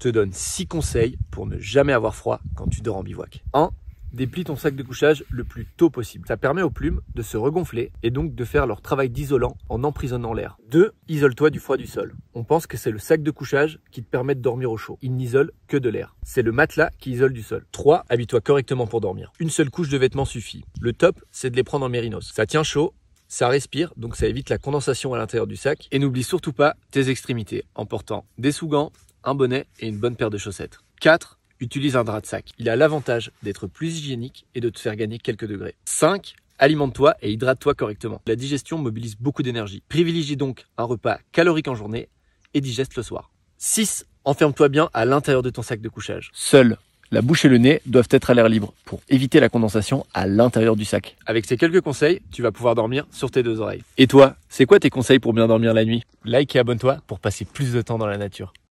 te donne 6 conseils pour ne jamais avoir froid quand tu dors en bivouac. 1. Déplie ton sac de couchage le plus tôt possible. Ça permet aux plumes de se regonfler et donc de faire leur travail d'isolant en emprisonnant l'air. 2. Isole-toi du froid du sol. On pense que c'est le sac de couchage qui te permet de dormir au chaud. Il n'isole que de l'air. C'est le matelas qui isole du sol. 3. Habille-toi correctement pour dormir. Une seule couche de vêtements suffit. Le top, c'est de les prendre en mérinos. Ça tient chaud ça respire, donc ça évite la condensation à l'intérieur du sac. Et n'oublie surtout pas tes extrémités en portant des sous-gants, un bonnet et une bonne paire de chaussettes. 4. Utilise un drap de sac. Il a l'avantage d'être plus hygiénique et de te faire gagner quelques degrés. 5. Alimente-toi et hydrate-toi correctement. La digestion mobilise beaucoup d'énergie. Privilégie donc un repas calorique en journée et digeste le soir. 6. Enferme-toi bien à l'intérieur de ton sac de couchage. Seul, la bouche et le nez doivent être à l'air libre pour éviter la condensation à l'intérieur du sac. Avec ces quelques conseils, tu vas pouvoir dormir sur tes deux oreilles. Et toi, c'est quoi tes conseils pour bien dormir la nuit Like et abonne-toi pour passer plus de temps dans la nature.